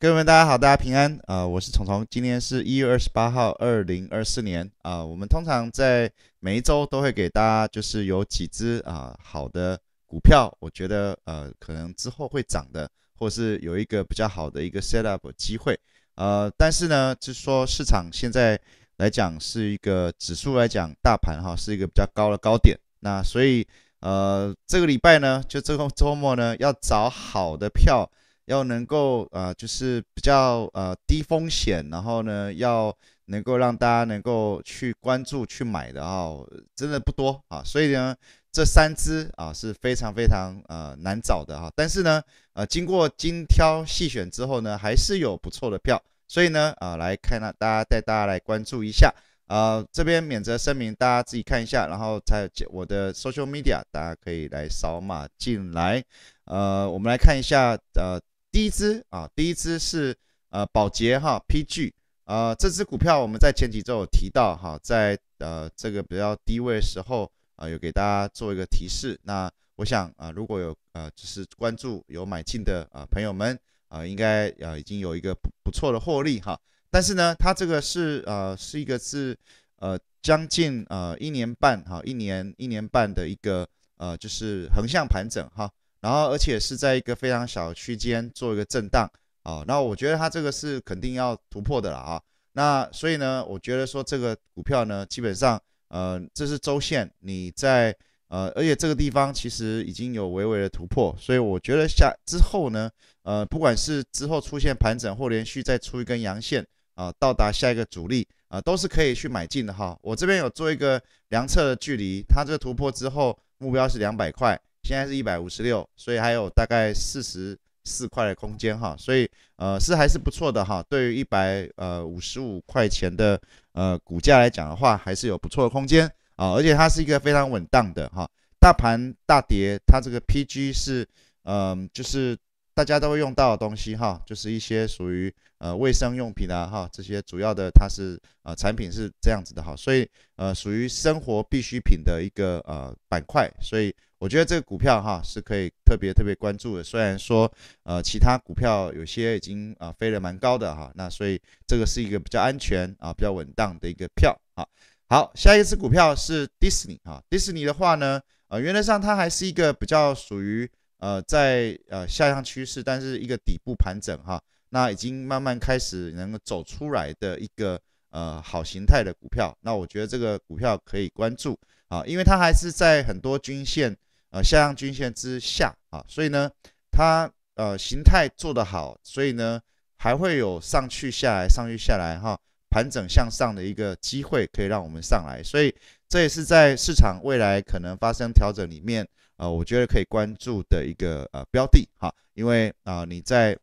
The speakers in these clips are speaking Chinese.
各位们，大家好，大家平安啊！我是虫虫，今天是一月二十八号，二零二四年啊。我们通常在每一周都会给大家，就是有几只啊好的股票，我觉得呃可能之后会涨的，或是有一个比较好的一个 setup 机会呃。但是呢，就是说市场现在来讲是一个指数来讲，大盘哈是一个比较高的高点。那所以呃这个礼拜呢，就这个周末呢，要找好的票。要能够啊，就是比较呃低风险，然后呢，要能够让大家能够去关注去买的啊，真的不多啊，所以呢，这三只啊是非常非常呃难找的哈。但是呢，呃，经过精挑细选之后呢，还是有不错的票，所以呢，啊，来看呢，大家带大家来关注一下啊。这边免责声明，大家自己看一下，然后在我的 social media，大家可以来扫码进来。呃，我们来看一下呃。第一只啊，第一只是呃宝洁哈，PG 啊，这支股票我们在前几周有提到哈，在呃这个比较低位的时候啊，有给大家做一个提示。那我想啊，如果有呃就是关注有买进的啊朋友们啊，应该啊已经有一个不不错的获利哈。但是呢，它这个是呃是一个是呃将近呃一年半哈，一年一年半的一个呃就是横向盘整哈。然后，而且是在一个非常小区间做一个震荡啊，那我觉得它这个是肯定要突破的了啊。那所以呢，我觉得说这个股票呢，基本上呃这是周线，你在呃而且这个地方其实已经有微微的突破，所以我觉得下之后呢，呃不管是之后出现盘整或连续再出一根阳线啊，到达下一个阻力啊，都是可以去买进的哈。我这边有做一个量测的距离，它这个突破之后目标是两百块。现在是一百五十六，所以还有大概四十四块的空间哈，所以呃是还是不错的哈，对于一百呃五十五块钱的呃股价来讲的话，还是有不错的空间啊，而且它是一个非常稳当的哈，大盘大跌，它这个 PG 是嗯就是大家都会用到的东西哈，就是一些属于呃卫生用品啊哈这些主要的它是呃产品是这样子的哈，所以呃属于生活必需品的一个呃板块，所以。我觉得这个股票哈是可以特别特别关注的，虽然说呃其他股票有些已经啊飞了蛮高的哈，那所以这个是一个比较安全啊比较稳当的一个票啊。好，下一只股票是 d i s 迪士尼啊。n e y 的话呢，啊原则上它还是一个比较属于呃在呃下降趋势，但是一个底部盘整哈，那已经慢慢开始能够走出来的一个呃好形态的股票。那我觉得这个股票可以关注啊，因为它还是在很多均线。呃，下降均线之下啊，所以呢，它呃形态做得好，所以呢还会有上去下来、上去下来哈，盘整向上的一个机会可以让我们上来，所以这也是在市场未来可能发生调整里面啊，我觉得可以关注的一个呃标的哈，因为啊你在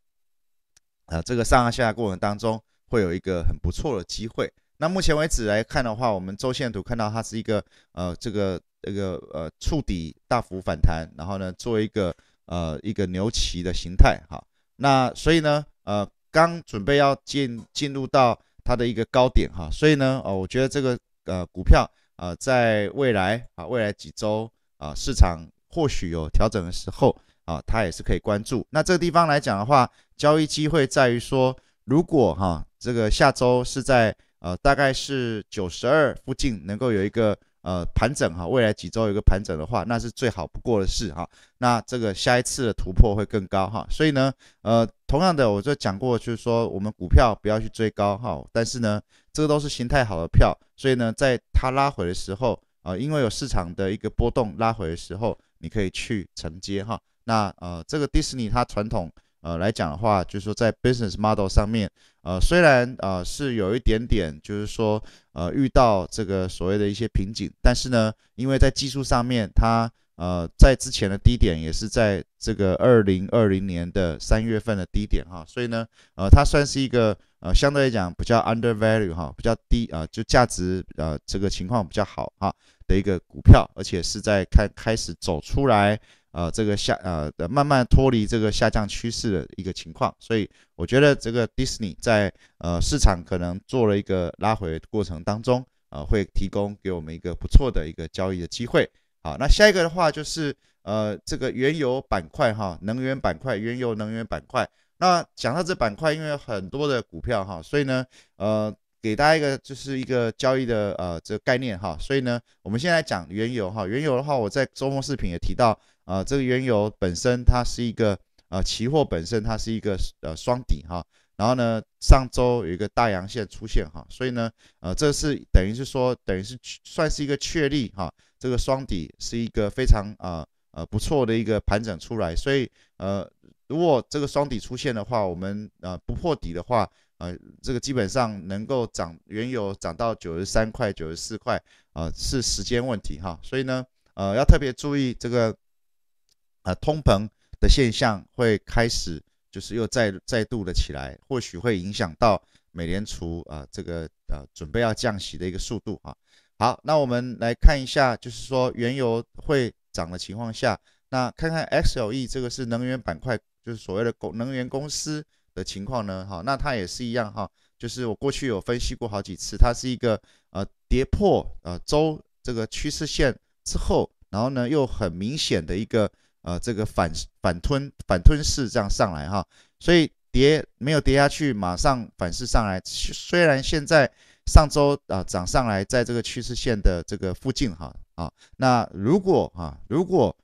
啊这个上下下过程当中会有一个很不错的机会。那目前为止来看的话，我们周线图看到它是一个呃这个。这个呃触底大幅反弹，然后呢做一个呃一个牛旗的形态哈，那所以呢呃刚准备要进进入到它的一个高点哈，所以呢啊我觉得这个呃股票啊在未来啊未来几周啊市场或许有调整的时候啊它也是可以关注。那这个地方来讲的话，交易机会在于说如果哈这个下周是在呃大概是九十二附近能够有一个。呃，盘整哈，未来几周有个盘整的话，那是最好不过的事哈。那这个下一次的突破会更高哈。所以呢，呃，同样的，我就讲过，就是说我们股票不要去追高哈。但是呢，这个都是形态好的票，所以呢，在它拉回的时候啊，因为有市场的一个波动，拉回的时候你可以去承接哈。那呃，这个迪士尼它传统。呃，来讲的话，就是说在 business model 上面，呃，虽然啊是有一点点，就是说呃遇到这个所谓的一些瓶颈，但是呢，因为在技术上面，它呃在之前的低点也是在这个二零二零年的三月份的低点哈，所以呢，呃，它算是一个呃相对来讲比较 u n d e r v a l u e 哈，比较低啊，就价值呃这个情况比较好哈的一个股票，而且是在开开始走出来。呃，这个下呃慢慢脱离这个下降趋势的一个情况，所以我觉得这个 Disney 在呃市场可能做了一个拉回过程当中，呃会提供给我们一个不错的一个交易的机会。好，那下一个的话就是呃这个原油板块哈，能源板块，原油能源板块。那讲到这板块，因为很多的股票哈，所以呢呃。给大家一个就是一个交易的呃这个概念哈，所以呢，我们先来讲原油哈。原油的话，我在周末视频也提到啊，这个原油本身它是一个呃期货本身它是一个呃双底哈。然后呢，上周有一个大阳线出现哈，所以呢呃这是等于是说等于是算是一个确立哈，这个双底是一个非常啊呃不错的一个盘整出来。所以呃如果这个双底出现的话，我们啊不破底的话。呃，这个基本上能够涨原油涨到九十三块、九十四块，啊，是时间问题哈。所以呢，呃，要特别注意这个，呃，通膨的现象会开始，就是又再再度的起来，或许会影响到美联储啊这个呃准备要降息的一个速度啊。好，那我们来看一下，就是说原油会涨的情况下，那看看 XLE 这个是能源板块，就是所谓的公能源公司。的情况呢？哈，那它也是一样哈，就是我过去有分析过好几次，它是一个呃跌破呃周这个趋势线之后，然后呢又很明显的一个呃这个反反吞反吞式这样上来哈，所以跌没有跌下去，马上反噬上来。虽然现在上周啊涨上来，在这个趋势线的这个附近哈啊，那如果哈如果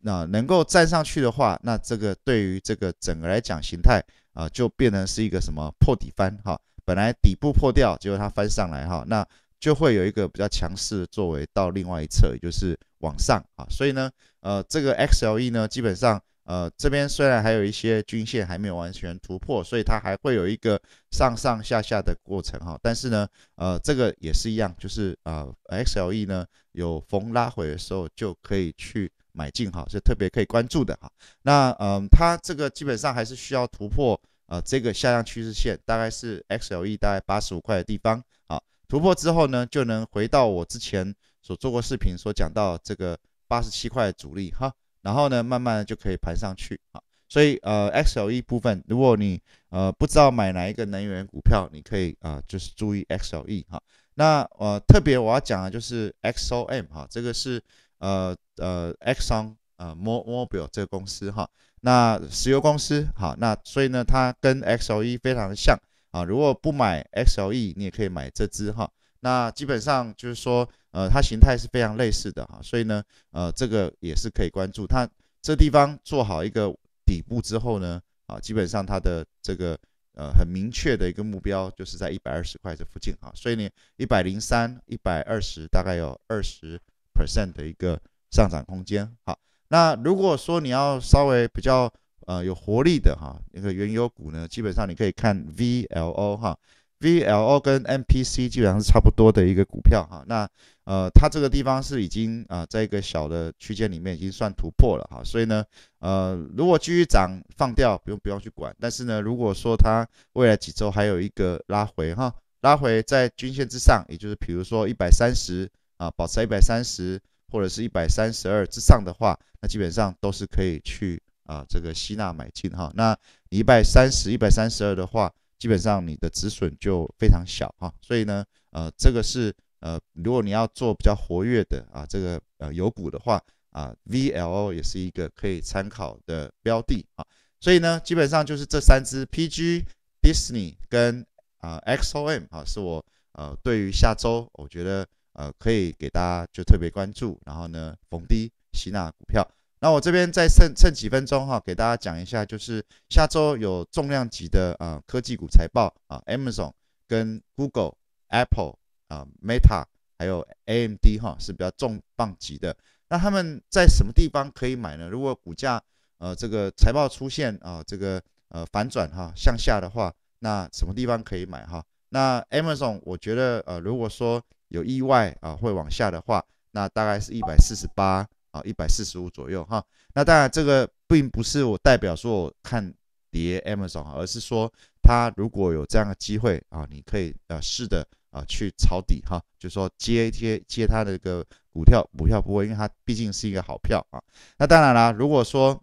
那能够站上去的话，那这个对于这个整个来讲形态。啊，就变成是一个什么破底翻哈，本来底部破掉，结果它翻上来哈，那就会有一个比较强势的作为到另外一侧，也就是往上啊。所以呢，呃，这个 XLE 呢，基本上呃这边虽然还有一些均线还没有完全突破，所以它还会有一个上上下下的过程哈。但是呢，呃，这个也是一样，就是啊 XLE 呢有逢拉回的时候就可以去。买进哈，是特别可以关注的哈。那嗯，它这个基本上还是需要突破啊，这个下降趋势线大概是 XLE 大概八十五块的地方，啊。突破之后呢，就能回到我之前所做过视频所讲到这个八十七块阻力哈。然后呢，慢慢的就可以盘上去哈。所以呃，XLE 部分，如果你呃不知道买哪一个能源股票，你可以啊，就是注意 XLE 哈。那我特别我要讲的就是 XOM 哈，这个是。呃呃，Exxon 啊，Mobil 这个公司哈，那石油公司哈，那所以呢，它跟 XLE 非常的像啊。如果不买 XLE，你也可以买这只哈。那基本上就是说，呃，它形态是非常类似的哈。所以呢，呃，这个也是可以关注它这地方做好一个底部之后呢，啊，基本上它的这个呃很明确的一个目标就是在一百二十块这附近啊。所以呢，一百零三、一百二十，大概有二十。percent 的一个上涨空间，好，那如果说你要稍微比较呃有活力的哈，那个原油股呢，基本上你可以看 VLO 哈，VLO 跟 MPC 基本上是差不多的一个股票哈，那呃它这个地方是已经啊在一个小的区间里面已经算突破了哈，所以呢呃如果继续涨放掉不用不用去管，但是呢如果说它未来几周还有一个拉回哈，拉回在均线之上，也就是比如说一百三十。啊，保持一百三十或者是一百三十二之上的话，那基本上都是可以去啊，这个吸纳买进哈。那一百三十一百三十二的话，基本上你的止损就非常小哈。所以呢，呃，这个是呃，如果你要做比较活跃的啊，这个呃油股的话啊，V L o 也是一个可以参考的标的啊。所以呢，基本上就是这三只 P G Disney 跟啊 X O M 啊，是我呃对于下周我觉得。呃，可以给大家就特别关注，然后呢，逢低吸纳股票。那我这边再剩剩几分钟哈，给大家讲一下，就是下周有重量级的啊科技股财报啊，Amazon、跟 Google、Apple 啊，Meta 还有 AMD 哈是比较重磅级的。那他们在什么地方可以买呢？如果股价呃这个财报出现啊这个呃反转哈向下的话，那什么地方可以买哈？那 Amazon 我觉得呃如果说有意外啊，会往下的话，那大概是一百四十八啊，一百四十五左右哈。那当然，这个并不是我代表说我看跌 Amazon，而是说它如果有这样的机会啊，你可以呃试着。啊去抄底哈，就说接一接接它的一个股票，股票不会，因为它毕竟是一个好票啊。那当然啦，如果说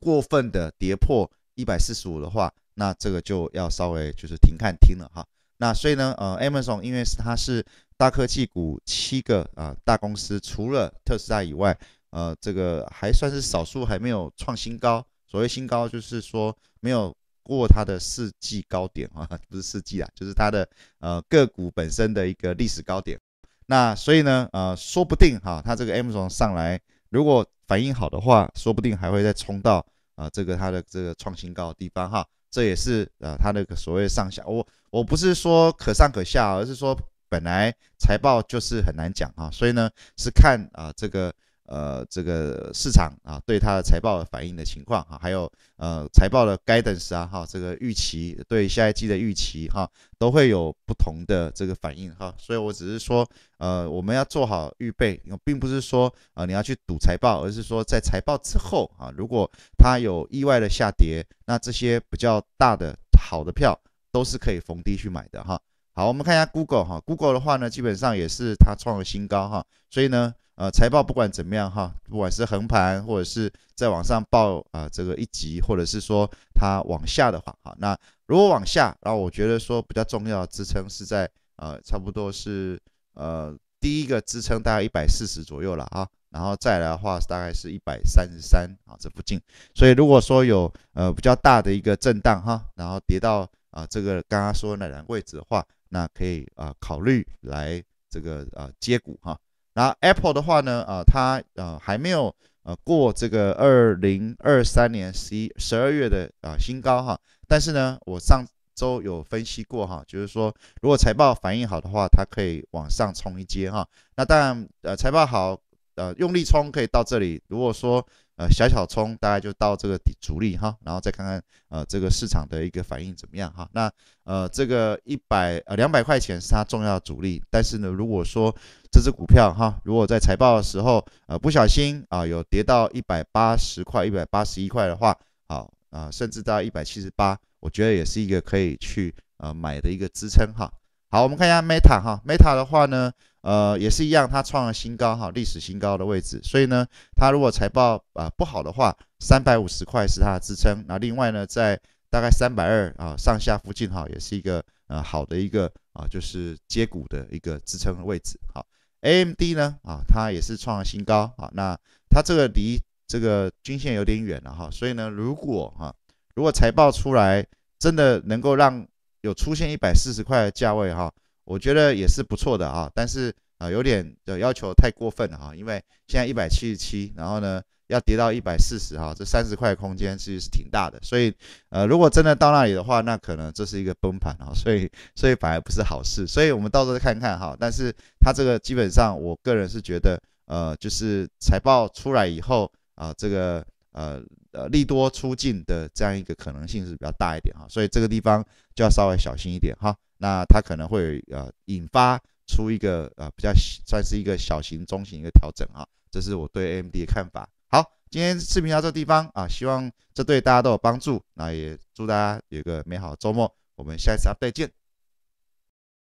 过分的跌破一百四十五的话，那这个就要稍微就是停看听了哈。那所以呢，呃，Amazon 因为是它是大科技股七个啊大公司，除了特斯拉以外，呃，这个还算是少数还没有创新高。所谓新高，就是说没有过它的四季高点啊，不是四季啊，就是它的呃个股本身的一个历史高点。那所以呢，呃，说不定哈，它这个 Amazon 上来如果反应好的话，说不定还会再冲到啊这个它的这个创新高的地方哈。这也是呃它的所谓上下我。我不是说可上可下，而是说本来财报就是很难讲啊，所以呢是看啊这个呃这个市场啊对它的财报反应的情况啊，还有呃财报的 guidance 啊哈这个预期对下一季的预期哈都会有不同的这个反应哈，所以我只是说呃我们要做好预备，并不是说啊你要去赌财报，而是说在财报之后啊，如果它有意外的下跌，那这些比较大的好的票。都是可以逢低去买的哈。好，我们看一下 Google 哈，Google 的话呢，基本上也是它创了新高哈。所以呢，呃，财报不管怎么样哈，不管是横盘或者是再往上报啊，这个一级，或者是说它往下的话，哈，那如果往下，然后我觉得说比较重要的支撑是在呃，差不多是呃第一个支撑大概一百四十左右了啊，然后再来的话大概是一百三十三啊，这附近。所以如果说有呃比较大的一个震荡哈，然后跌到。啊，这个刚刚说那两个位置的话，那可以啊考虑来这个啊接股哈。然后 Apple 的话呢，啊它啊还没有呃过这个二零二三年十一十二月的啊新高哈。但是呢，我上周有分析过哈，就是说如果财报反应好的话，它可以往上冲一阶哈。那当然呃财报好呃用力冲可以到这里，如果说呃，小小冲大概就到这个主力哈，然后再看看呃这个市场的一个反应怎么样哈。那呃这个一百呃两百块钱是它重要主力，但是呢，如果说这只股票哈，如果在财报的时候呃不小心啊有跌到一百八十块、一百八十一块的话，好啊，甚至到一百七十八，我觉得也是一个可以去呃买的一个支撑哈。好，我们看一下 Meta 哈，Meta 的话呢。呃，也是一样，它创了新高哈，历史新高的位置。所以呢，它如果财报啊不好的话，三百五十块是它的支撑。那另外呢，在大概三百二啊上下附近哈，也是一个呃好的一个啊，就是接股的一个支撑位置。好，AMD 呢啊，它也是创了新高啊。那它这个离这个均线有点远了哈。所以呢，如果哈，如果财报出来真的能够让有出现一百四十块的价位哈。我觉得也是不错的啊，但是啊，有点的要求太过分了啊，因为现在一百七十七，然后呢要跌到一百四十啊，这三十块空间其实是挺大的，所以呃，如果真的到那里的话，那可能这是一个崩盘啊，所以所以反而不是好事，所以我们到时候再看看哈。但是它这个基本上，我个人是觉得呃，就是财报出来以后啊，这个呃呃利多出境的这样一个可能性是比较大一点哈，所以这个地方就要稍微小心一点哈。那它可能会呃引发出一个呃比较算是一个小型中型一个调整啊，这是我对 AMD 的看法。好，今天视频到这地方啊，希望这对大家都有帮助。那也祝大家有个美好的周末，我们下一次再见。